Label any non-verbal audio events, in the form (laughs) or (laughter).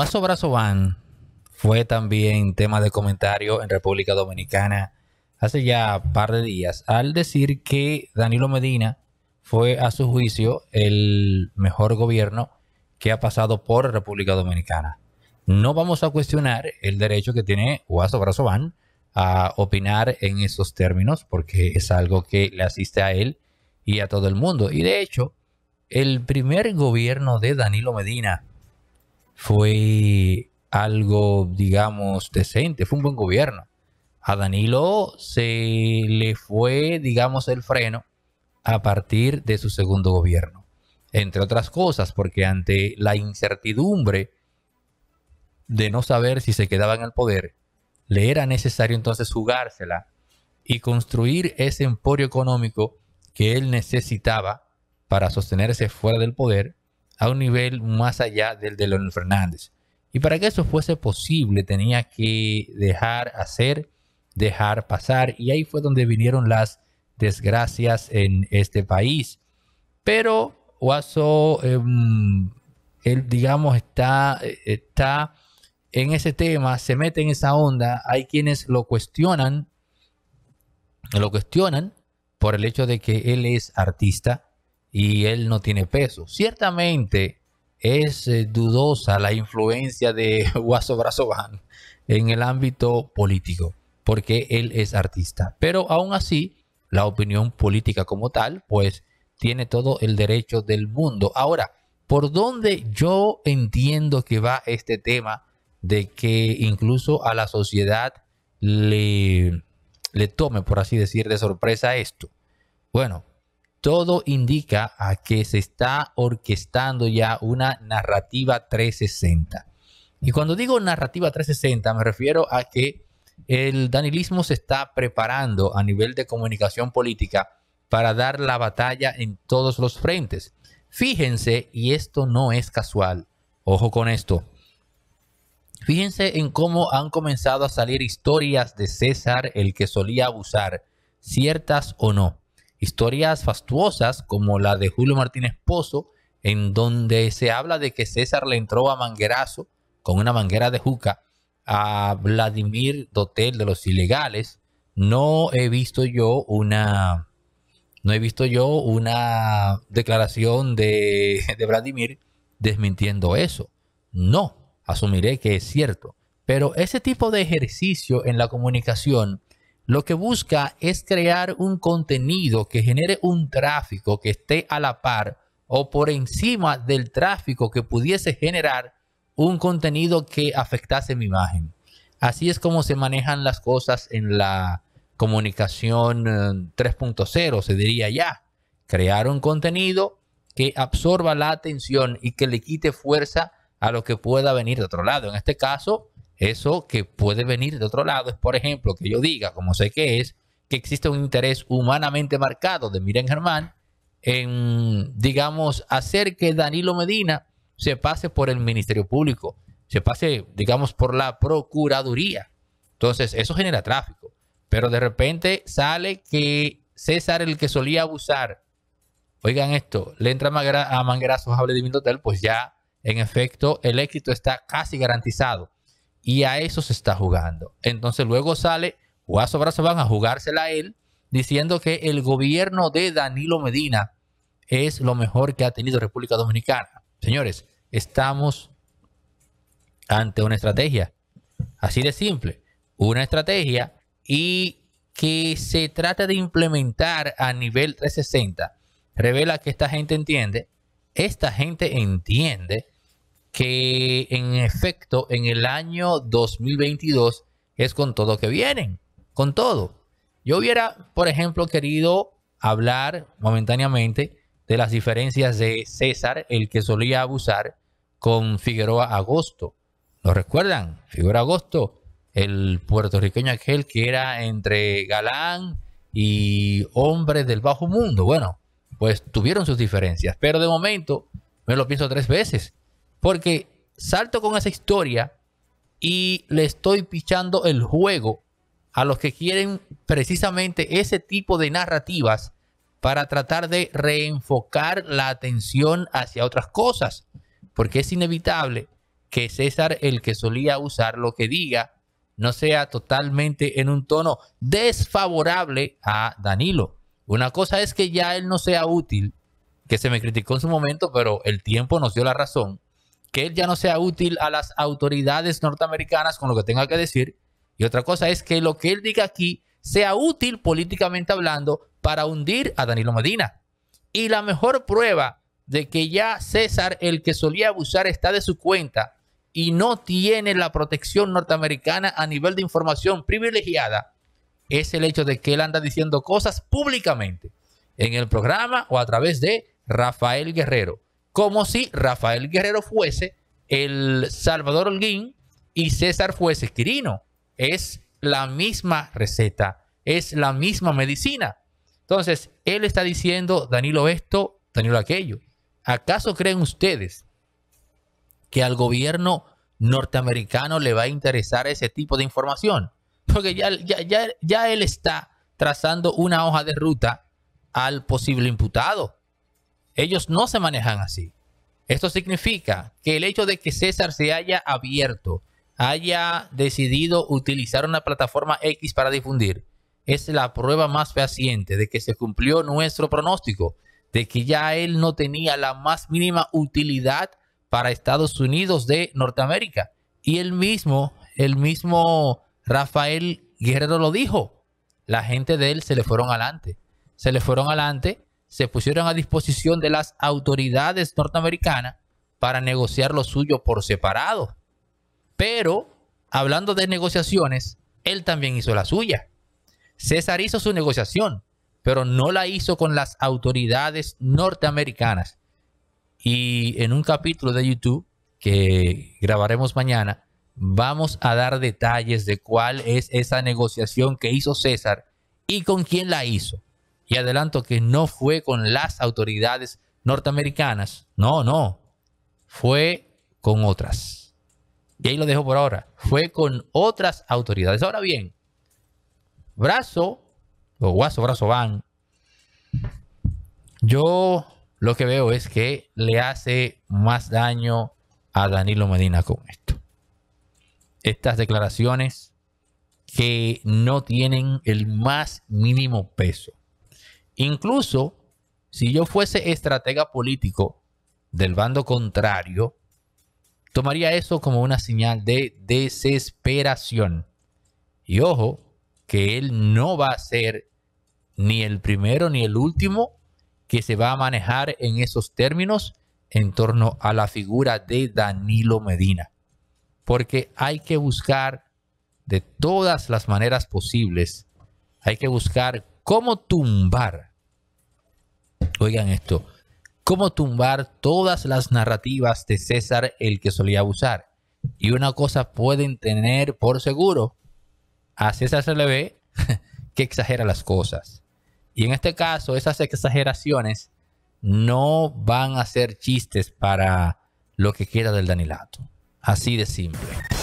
Guaso Brazo fue también tema de comentario en República Dominicana hace ya un par de días al decir que Danilo Medina fue a su juicio el mejor gobierno que ha pasado por República Dominicana. No vamos a cuestionar el derecho que tiene Guaso Brazo a opinar en esos términos porque es algo que le asiste a él y a todo el mundo. Y de hecho, el primer gobierno de Danilo Medina fue algo, digamos, decente, fue un buen gobierno. A Danilo se le fue, digamos, el freno a partir de su segundo gobierno. Entre otras cosas, porque ante la incertidumbre de no saber si se quedaba en el poder, le era necesario entonces jugársela y construir ese emporio económico que él necesitaba para sostenerse fuera del poder a un nivel más allá del de Leonel Fernández. Y para que eso fuese posible tenía que dejar hacer, dejar pasar. Y ahí fue donde vinieron las desgracias en este país. Pero Guaso, em, él digamos, está, está en ese tema, se mete en esa onda. Hay quienes lo cuestionan, lo cuestionan por el hecho de que él es artista y él no tiene peso. Ciertamente es eh, dudosa la influencia de (laughs) Guaso en el ámbito político, porque él es artista. Pero aún así, la opinión política como tal, pues tiene todo el derecho del mundo. Ahora, por donde yo entiendo que va este tema de que incluso a la sociedad le, le tome, por así decir, de sorpresa esto. Bueno, todo indica a que se está orquestando ya una narrativa 360. Y cuando digo narrativa 360 me refiero a que el danilismo se está preparando a nivel de comunicación política para dar la batalla en todos los frentes. Fíjense, y esto no es casual, ojo con esto, fíjense en cómo han comenzado a salir historias de César el que solía abusar, ciertas o no historias fastuosas como la de Julio Martínez Pozo, en donde se habla de que César le entró a manguerazo con una manguera de juca a Vladimir Dotel de los ilegales. No he visto yo una, no he visto yo una declaración de, de Vladimir desmintiendo eso. No, asumiré que es cierto. Pero ese tipo de ejercicio en la comunicación lo que busca es crear un contenido que genere un tráfico que esté a la par o por encima del tráfico que pudiese generar un contenido que afectase mi imagen. Así es como se manejan las cosas en la comunicación 3.0, eh, se diría ya. Crear un contenido que absorba la atención y que le quite fuerza a lo que pueda venir de otro lado. En este caso, eso que puede venir de otro lado es, por ejemplo, que yo diga, como sé que es, que existe un interés humanamente marcado de Miren Germán en, digamos, hacer que Danilo Medina se pase por el Ministerio Público, se pase, digamos, por la Procuraduría. Entonces, eso genera tráfico. Pero de repente sale que César, el que solía abusar, oigan esto, le entra a manguerazos a Vladimir Hotel, pues ya, en efecto, el éxito está casi garantizado. Y a eso se está jugando. Entonces luego sale Guaso Brazo van a jugársela a él diciendo que el gobierno de Danilo Medina es lo mejor que ha tenido República Dominicana. Señores, estamos ante una estrategia. Así de simple. Una estrategia y que se trata de implementar a nivel 360. Revela que esta gente entiende, esta gente entiende que en efecto en el año 2022 es con todo que vienen, con todo. Yo hubiera, por ejemplo, querido hablar momentáneamente de las diferencias de César, el que solía abusar, con Figueroa Agosto. ¿Lo recuerdan? Figueroa Agosto, el puertorriqueño aquel que era entre galán y hombre del bajo mundo. Bueno, pues tuvieron sus diferencias, pero de momento me lo pienso tres veces porque salto con esa historia y le estoy pichando el juego a los que quieren precisamente ese tipo de narrativas para tratar de reenfocar la atención hacia otras cosas. Porque es inevitable que César, el que solía usar lo que diga, no sea totalmente en un tono desfavorable a Danilo. Una cosa es que ya él no sea útil, que se me criticó en su momento, pero el tiempo nos dio la razón que él ya no sea útil a las autoridades norteamericanas con lo que tenga que decir. Y otra cosa es que lo que él diga aquí sea útil políticamente hablando para hundir a Danilo Medina. Y la mejor prueba de que ya César, el que solía abusar, está de su cuenta y no tiene la protección norteamericana a nivel de información privilegiada, es el hecho de que él anda diciendo cosas públicamente en el programa o a través de Rafael Guerrero como si Rafael Guerrero fuese el Salvador Holguín y César fuese Quirino. Es la misma receta, es la misma medicina. Entonces, él está diciendo, Danilo esto, Danilo aquello. ¿Acaso creen ustedes que al gobierno norteamericano le va a interesar ese tipo de información? Porque ya, ya, ya él está trazando una hoja de ruta al posible imputado. Ellos no se manejan así. Esto significa que el hecho de que César se haya abierto, haya decidido utilizar una plataforma X para difundir, es la prueba más fehaciente de que se cumplió nuestro pronóstico, de que ya él no tenía la más mínima utilidad para Estados Unidos de Norteamérica. Y el mismo, el mismo Rafael Guerrero lo dijo. La gente de él se le fueron adelante. Se le fueron adelante se pusieron a disposición de las autoridades norteamericanas para negociar lo suyo por separado. Pero, hablando de negociaciones, él también hizo la suya. César hizo su negociación, pero no la hizo con las autoridades norteamericanas. Y en un capítulo de YouTube que grabaremos mañana, vamos a dar detalles de cuál es esa negociación que hizo César y con quién la hizo. Y adelanto que no fue con las autoridades norteamericanas. No, no. Fue con otras. Y ahí lo dejo por ahora. Fue con otras autoridades. Ahora bien, Brazo, o Guaso Brazo Van, yo lo que veo es que le hace más daño a Danilo Medina con esto. Estas declaraciones que no tienen el más mínimo peso. Incluso si yo fuese estratega político del bando contrario, tomaría eso como una señal de desesperación. Y ojo, que él no va a ser ni el primero ni el último que se va a manejar en esos términos en torno a la figura de Danilo Medina. Porque hay que buscar de todas las maneras posibles, hay que buscar cómo tumbar oigan esto, cómo tumbar todas las narrativas de César el que solía abusar. Y una cosa pueden tener por seguro, a César se le ve (laughs) que exagera las cosas. Y en este caso, esas exageraciones no van a ser chistes para lo que queda del Danilato. Así de simple.